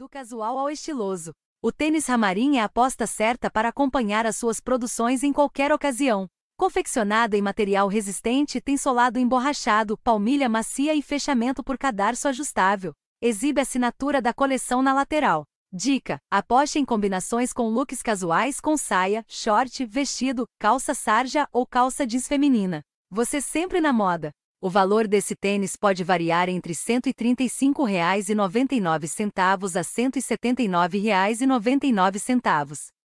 Do casual ao estiloso, o tênis Ramarim é a aposta certa para acompanhar as suas produções em qualquer ocasião. Confeccionado em material resistente, tem solado emborrachado, palmilha macia e fechamento por cadarço ajustável. Exibe a assinatura da coleção na lateral. Dica: aposte em combinações com looks casuais com saia, short, vestido, calça sarja ou calça jeans feminina. Você sempre na moda. O valor desse tênis pode variar entre R$ 135,99 a R$ 179,99.